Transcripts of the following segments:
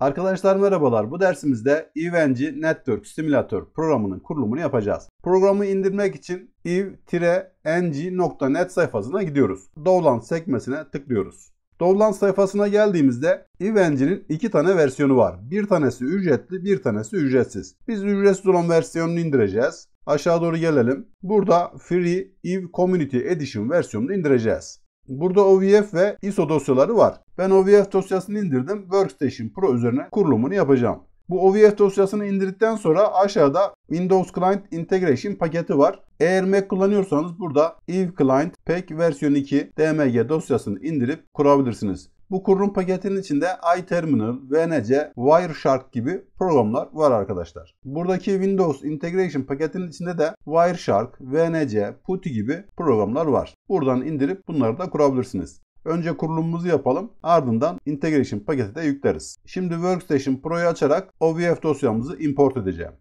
Arkadaşlar merhabalar. Bu dersimizde Evenci Network Simulator programının kurulumunu yapacağız. Programı indirmek için ev-ng.net sayfasına gidiyoruz. Download sekmesine tıklıyoruz. Download sayfasına geldiğimizde Evengine'in iki tane versiyonu var. Bir tanesi ücretli, bir tanesi ücretsiz. Biz ücretsiz olan versiyonunu indireceğiz. Aşağı doğru gelelim. Burada Free Eve Community Edition versiyonunu indireceğiz. Burada OVF ve ISO dosyaları var. Ben OVF dosyasını indirdim. Workstation Pro üzerine kurulumunu yapacağım. Bu OVF dosyasını indirdikten sonra aşağıda Windows Client Integration paketi var. Eğer Mac kullanıyorsanız burada Eve Client Pack versiyon 2 DMG dosyasını indirip kurabilirsiniz. Bu kurulum paketinin içinde iTerminal, VNC, Wireshark gibi programlar var arkadaşlar. Buradaki Windows Integration paketinin içinde de Wireshark, VNC, Putty gibi programlar var. Buradan indirip bunları da kurabilirsiniz. Önce kurulumumuzu yapalım. Ardından Integration paketi de yükleriz. Şimdi Workstation Pro'yu açarak OVF dosyamızı import edeceğim.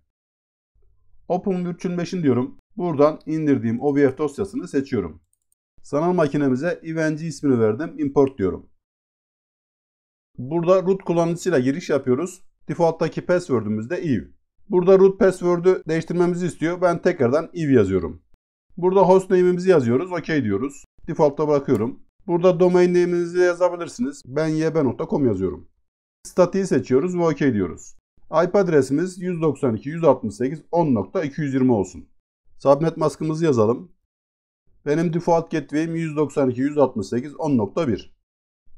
Open Virtual Machine diyorum. Buradan indirdiğim OVF dosyasını seçiyorum. Sanal makinemize EVNG ismini verdim. Import diyorum. Burada root kullanıcısıyla giriş yapıyoruz. Defaulttaki password'ümüzde if. Burada root password'ü değiştirmemizi istiyor. Ben tekrardan if yazıyorum. Burada host name'imizi yazıyoruz. OK diyoruz. Default'ta bırakıyorum. Burada domain name'inizi yazabilirsiniz. Ben yb.com yazıyorum. Statiği seçiyoruz ve OK diyoruz. IP adresimiz 192.168.10.220 olsun. Subnet maskımızı yazalım. Benim default gateway'im 192.168.10.1.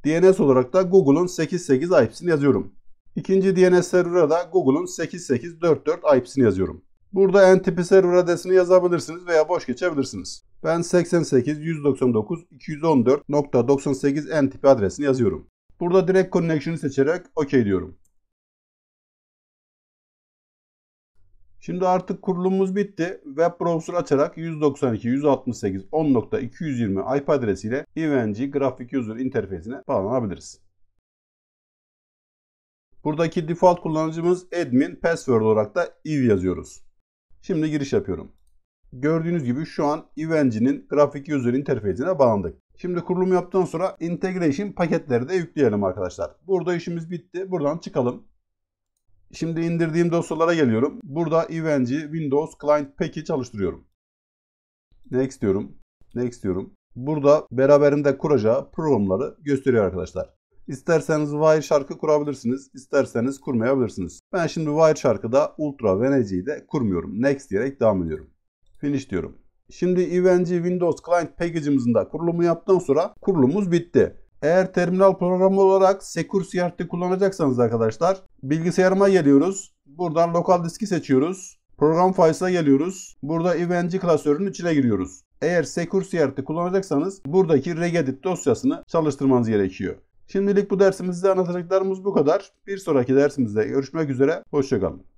DNS olarak da Google'un 88 IP'sini yazıyorum. İkinci DNS server'a da Google'un 8844 IP'sini yazıyorum. Burada NTP server adresini yazabilirsiniz veya boş geçebilirsiniz. Ben 88.199.214.98 NTP adresini yazıyorum. Burada direkt connection'ı seçerek OK diyorum. Şimdi artık kurulumumuz bitti. Web browser açarak 192.168.10.220 IP adresiyle EVNG Graphic User interfeysine bağlanabiliriz. Buradaki default kullanıcımız admin password olarak da if yazıyoruz. Şimdi giriş yapıyorum. Gördüğünüz gibi şu an EVNG'nin Graphic User interfeysine bağlandık. Şimdi kurulum yaptıktan sonra integration paketleri de yükleyelim arkadaşlar. Burada işimiz bitti. Buradan çıkalım. Şimdi indirdiğim dosyalara geliyorum. Burada Evengy Windows Client Pack'i çalıştırıyorum. Next diyorum. Next diyorum. Burada beraberinde kuracağı programları gösteriyor arkadaşlar. İsterseniz Wireshark'ı kurabilirsiniz, isterseniz kurmayabilirsiniz. Ben şimdi Wireshark'ı da Ultra VNG'yi de kurmuyorum. Next diyerek devam ediyorum. Finish diyorum. Şimdi EVNG Windows Client Package'ımızın de kurulumu yaptıktan sonra kurulumumuz bitti. Eğer terminal programı olarak Secure CRT kullanacaksanız arkadaşlar bilgisayarıma geliyoruz. Buradan lokal diski seçiyoruz. Program Files'a geliyoruz. Burada EVNG klasörünün içine giriyoruz. Eğer Secure CRT kullanacaksanız buradaki regedit dosyasını çalıştırmanız gerekiyor. Şimdilik bu dersimizde anlatacaklarımız bu kadar. Bir sonraki dersimizde görüşmek üzere. Hoşçakalın.